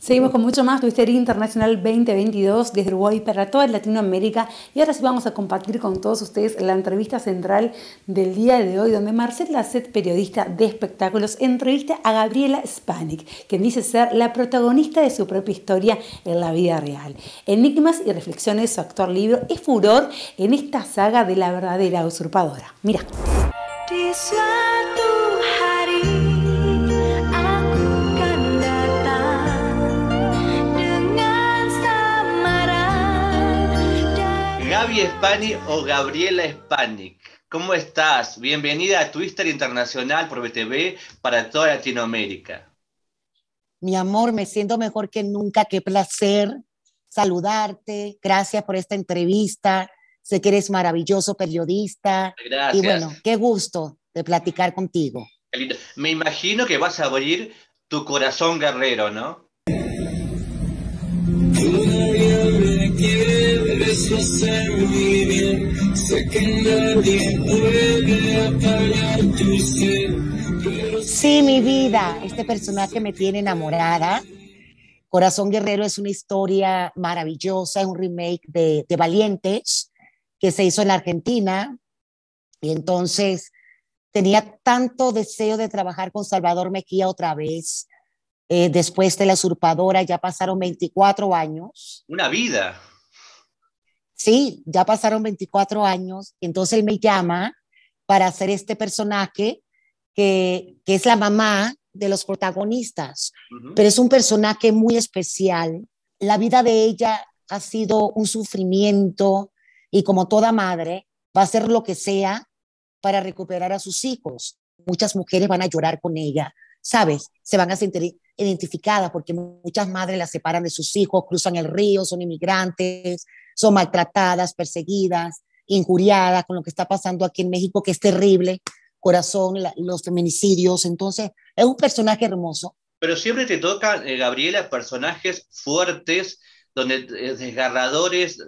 Seguimos con mucho más, tu International Internacional 2022 desde Uruguay para toda Latinoamérica. Y ahora sí vamos a compartir con todos ustedes la entrevista central del día de hoy, donde Marcela Set, periodista de espectáculos, entrevista a Gabriela Spanik, quien dice ser la protagonista de su propia historia en la vida real. Enigmas y reflexiones su actor libro es furor en esta saga de la verdadera usurpadora. Mira. Gaby Spani o Gabriela Spanik. ¿Cómo estás? Bienvenida a Twister Internacional por BTV para toda Latinoamérica. Mi amor, me siento mejor que nunca. Qué placer saludarte. Gracias por esta entrevista. Sé que eres maravilloso periodista. Gracias. Y bueno, qué gusto de platicar contigo. Me imagino que vas a abrir tu corazón guerrero, ¿no? Sí, mi vida, este personaje me tiene enamorada. Corazón Guerrero es una historia maravillosa, es un remake de, Valientes que se hizo en la Argentina. Y entonces tenía tanto deseo de trabajar con Salvador Mejía otra vez. Eh, después de la usurpadora, ya pasaron 24 años. Una vida sí, ya pasaron 24 años, entonces él me llama para hacer este personaje que, es la mamá de los protagonistas, pero es un personaje muy especial. La vida de ella ha sido un sufrimiento y como toda madre va a hacer lo que sea para recuperar a sus hijos. Muchas mujeres van a llorar con ella, ¿sabes? Se van a sentir identificadas, porque muchas madres las separan de sus hijos, cruzan el río, son inmigrantes, son maltratadas, perseguidas, injuriadas con lo que está pasando aquí en México, que es terrible, corazón, los feminicidios. Entonces, es un personaje hermoso. Pero siempre te toca, eh, Gabriela, personajes fuertes, donde eh, desgarradores,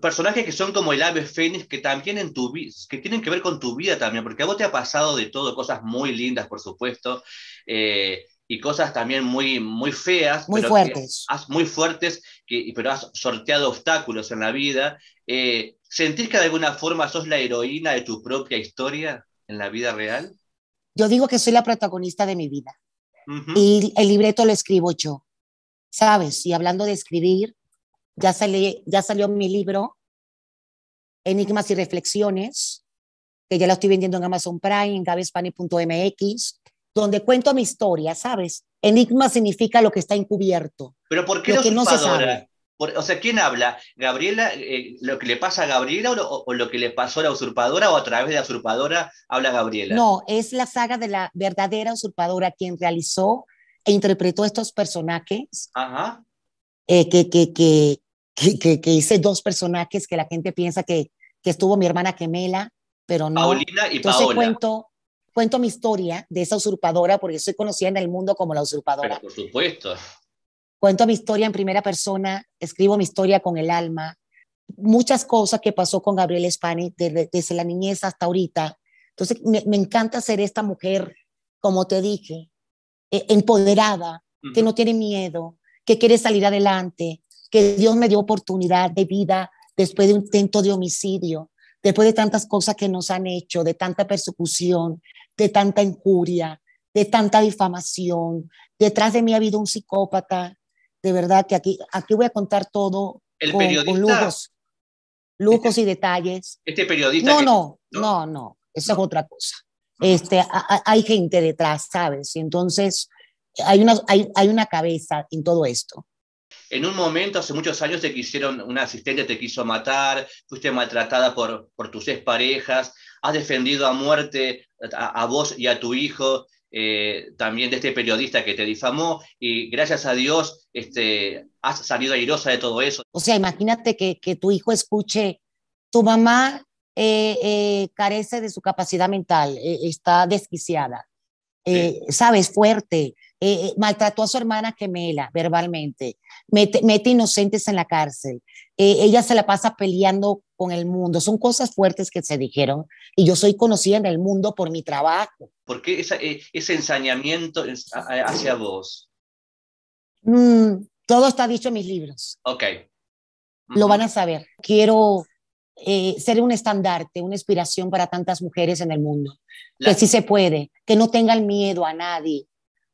personajes que son como el ave fénix, que también en tu que tienen que ver con tu vida también, porque a vos te ha pasado de todo, cosas muy lindas, por supuesto, eh, y cosas también muy, muy feas. Muy fuertes. muy fuertes, que, pero has sorteado obstáculos en la vida. Eh, ¿Sentís que de alguna forma sos la heroína de tu propia historia en la vida real? Yo digo que soy la protagonista de mi vida. Y el libreto lo escribo yo. ¿Sabes? Y hablando de escribir, ya, ya salió mi libro, Enigmas y Reflexiones, que ya lo estoy vendiendo en Amazon Prime, en gabespani.mx donde cuento mi historia, ¿sabes? Enigma significa lo que está encubierto. Pero ¿por qué lo o sea, ¿quién habla? ¿Gabriela, eh, lo que le pasa a Gabriela o lo, que le pasó a la usurpadora o a través de la usurpadora habla Gabriela? No, es la saga de la verdadera usurpadora quien realizó e interpretó estos personajes. Ajá. Eh, que, que, que, que, hice dos personajes que la gente piensa que, que estuvo mi hermana gemela, pero no. Paulina y Entonces cuento cuento mi historia de esa usurpadora, porque soy conocida en el mundo como la usurpadora. Pero por supuesto. Cuento mi historia en primera persona, escribo mi historia con el alma, muchas cosas que pasó con Gabriel Spani desde, la niñez hasta ahorita. Entonces, me, encanta ser esta mujer, como te dije, e, empoderada, que no tiene miedo, que quiere salir adelante, que Dios me dio oportunidad de vida después de un intento de homicidio, después de tantas cosas que nos han hecho, de tanta persecución, de tanta injuria, de tanta difamación. Detrás de mí ha habido un psicópata. De verdad que aquí, aquí voy a contar todo el con, lujos, este y detalles. Este periodista. No, no, no, no, eso es otra cosa. Este, hay gente detrás, ¿sabes? Entonces, hay una, hay, una cabeza en todo esto. En un momento, hace muchos años, te quisieron, una asistente te quiso matar, fuiste maltratada por, por tus parejas has defendido a muerte a, vos y a tu hijo, eh, también de este periodista que te difamó, y gracias a Dios este, has salido airosa de todo eso. O sea, imagínate que, que tu hijo escuche, tu mamá eh, eh, carece de su capacidad mental, está desquiciada, sabes, fuerte, eh, maltrató a su hermana gemela verbalmente, mete, inocentes en la cárcel, eh, ella se la pasa peleando con el mundo, son cosas fuertes que se dijeron y yo soy conocida en el mundo por mi trabajo. ¿Por qué eh, ese ensañamiento hacia vos? Mm, todo está dicho en mis libros. Ok. Lo van a saber. Quiero ser un estandarte, una inspiración para tantas mujeres en el mundo. Que sí se puede, que no tengan miedo a nadie,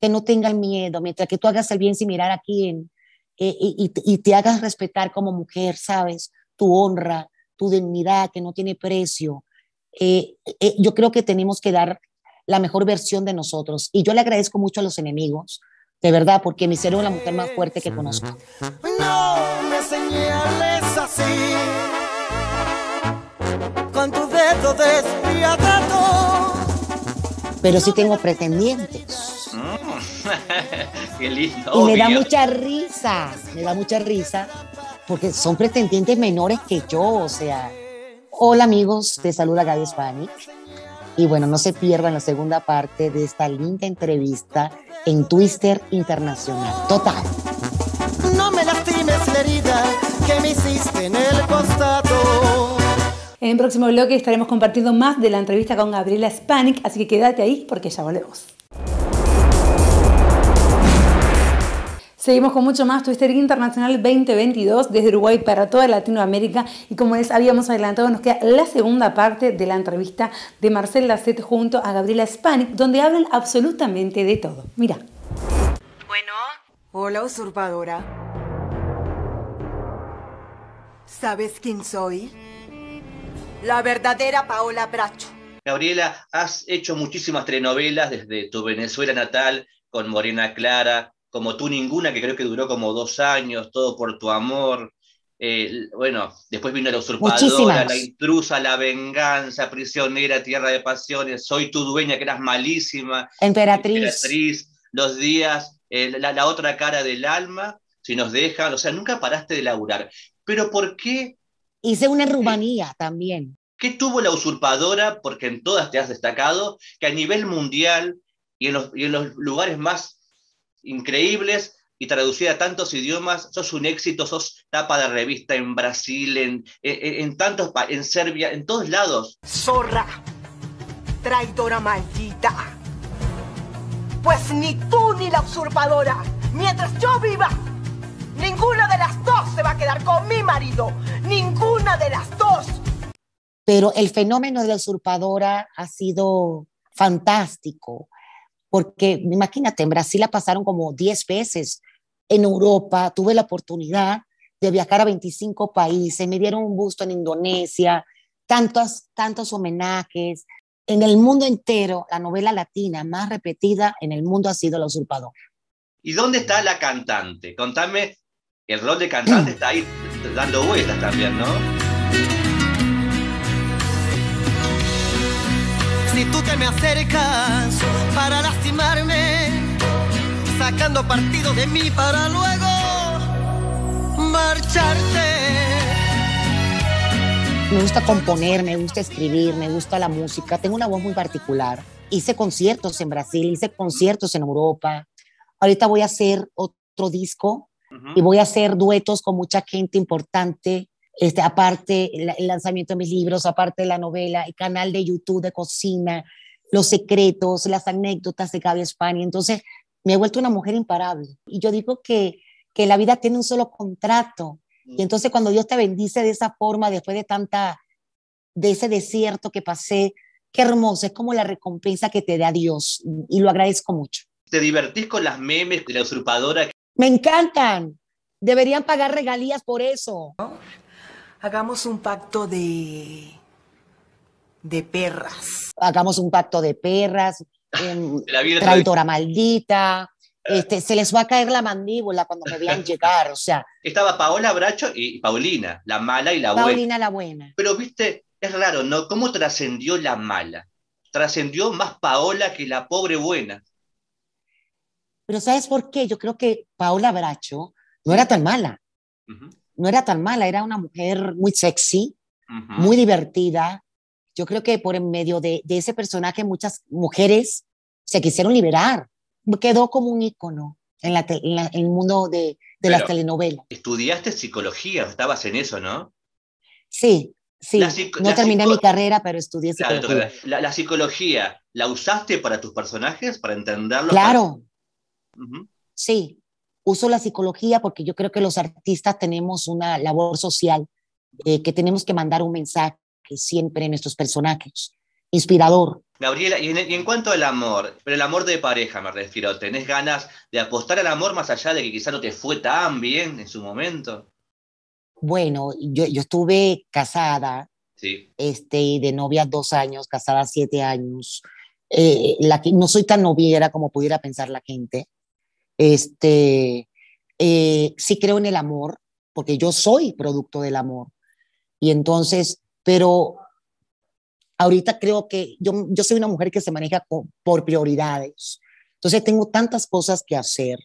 que no tengan miedo, mientras que tú hagas el bien sin mirar a quién eh, y, te hagas respetar como mujer, ¿sabes? Tu honra, tu dignidad que no tiene precio. Eh, eh, yo creo que tenemos que dar la mejor versión de nosotros. Y yo le agradezco mucho a los enemigos, de verdad, porque me hicieron la mujer más fuerte que conozco. No me señales así, con tu dedo despiadado. Pero sí tengo pretendientes Y me da mucha risa, me da mucha risa, porque son pretendientes menores que yo, o sea. Hola amigos, te saluda Gaby Spanik Y bueno, no se pierdan la segunda parte de esta linda entrevista en Twister Internacional. Total. No me lastimes la que me hiciste en el costado. En el próximo bloque estaremos compartiendo más de la entrevista con Gabriela Spanik, así que quédate ahí porque ya volvemos. Seguimos con mucho más. Twister Internacional 2022 desde Uruguay para toda Latinoamérica. Y como les habíamos adelantado, nos queda la segunda parte de la entrevista de Marcel Lacet junto a Gabriela Spanik, donde hablan absolutamente de todo. Mira. Bueno. Hola, usurpadora. ¿Sabes quién soy? Mm. La verdadera Paola Bracho. Gabriela, has hecho muchísimas telenovelas desde tu Venezuela natal con Morena Clara, como tú ninguna, que creo que duró como dos años, todo por tu amor. Eh, bueno, después vino la usurpadora, la intrusa, la venganza, prisionera, tierra de pasiones, soy tu dueña, que eras malísima, emperatriz, los días, la, otra cara del alma, si nos dejan, o sea, nunca paraste de laburar. Pero ¿por qué? Hice una Rumanía eh, también. ¿Qué tuvo la usurpadora? Porque en todas te has destacado, que a nivel mundial y en los, y en los lugares más increíbles y traducida a tantos idiomas, sos un éxito, sos tapa de revista en Brasil, en, eh, eh, en, tantos en Serbia, en todos lados. Zorra, traidora maldita. Pues ni tú ni la usurpadora, mientras yo viva, ninguna de las dos se va a quedar con mi marido, ninguna de las dos. Pero el fenómeno de la usurpadora ha sido fantástico porque imagínate, en Brasil la pasaron como 10 veces, en Europa tuve la oportunidad de viajar a 25 países, me dieron un busto en Indonesia, tantos, tantos homenajes. En el mundo entero, la novela latina más repetida en el mundo ha sido La Usurpadora. ¿Y dónde está la cantante? Contame, el rol de cantante está ahí dando vueltas también, ¿no? Y tú te me acercas para lastimarme, sacando partido de mí para luego marcharte. Me gusta componer, me gusta escribir, me gusta la música. Tengo una voz muy particular. Hice conciertos en Brasil, hice conciertos en Europa. Ahorita voy a hacer otro disco y voy a hacer duetos con mucha gente importante este, aparte el, lanzamiento de mis libros, aparte de la novela, el canal de YouTube de cocina, los secretos, las anécdotas de Gaby Spani. Entonces, me he vuelto una mujer imparable. Y yo digo que, que la vida tiene un solo contrato. Y mm. entonces cuando Dios te bendice de esa forma, después de tanta, de ese desierto que pasé, qué hermoso, es como la recompensa que te da Dios. Y lo agradezco mucho. ¿Te divertís con las memes de la usurpadora? Me encantan. Deberían pagar regalías por eso. Hagamos un pacto de. de perras. Hagamos un pacto de perras. Em, maldita. Este, se les va a caer la mandíbula cuando me vean llegar, o sea. Estaba Paola Bracho y Paulina, la mala y la buena. Paulina la buena. Pero viste, es raro, ¿no? ¿Cómo trascendió la mala? Trascendió más Paola que la pobre buena. Pero ¿sabes por qué? Yo creo que Paola Bracho no era tan mala no era tan mala, era una mujer muy sexy, muy divertida. Yo creo que por en medio de, ese personaje muchas mujeres se quisieron liberar. Quedó como un ícono en, el mundo de, las telenovelas. Estudiaste psicología, estabas en eso, ¿no? Sí, Sí, no terminé mi carrera, pero estudié psicología. la, psicología, ¿la usaste para tus personajes, para entenderlos? Claro. Sí, uso la psicología porque yo creo que los artistas tenemos una labor social eh, que tenemos que mandar un mensaje siempre en nuestros personajes, inspirador. Gabriela, y en, cuanto al amor, pero el amor de pareja me refiero, ¿tenés ganas de apostar al amor más allá de que quizá no te fue tan bien en su momento? Bueno, yo, yo estuve casada, sí. este, de novia dos años, casada siete años. Eh, la que, no soy tan noviera como pudiera pensar la gente. Este, eh, sí creo en el amor, porque yo soy producto del amor. Y entonces, pero ahorita creo que yo, yo soy una mujer que se maneja por prioridades. Entonces tengo tantas cosas que hacer.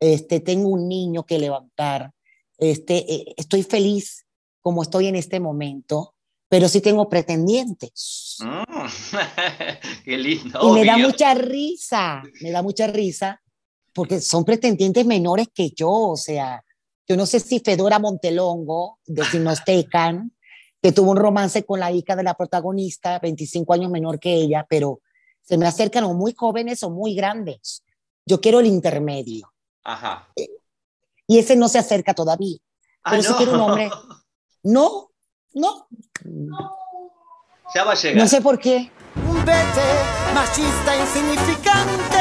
Este, tengo un niño que levantar. Este, eh, estoy feliz como estoy en este momento, pero sí tengo pretendientes. Mm. Qué lindo. Y me da mucha risa, me da mucha risa porque son pretendientes menores que yo, o sea, yo no sé si Fedora Montelongo, de Si que tuvo un romance con la hija de la protagonista, 25 años menor que ella, pero se me acercan o muy jóvenes o muy grandes. Yo quiero el intermedio. Ajá. Y ese no se acerca todavía. Ah, pero no. si quiero un hombre. No, no. Ya va a No sé por qué. Un vete machista insignificante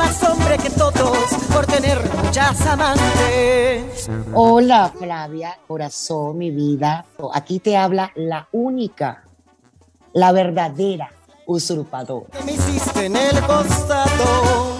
más hombre que todos por tener muchas amantes. Hola Flavia, corazón, mi vida. Aquí te habla la única, la verdadera usurpadora. Que me hiciste en el costado?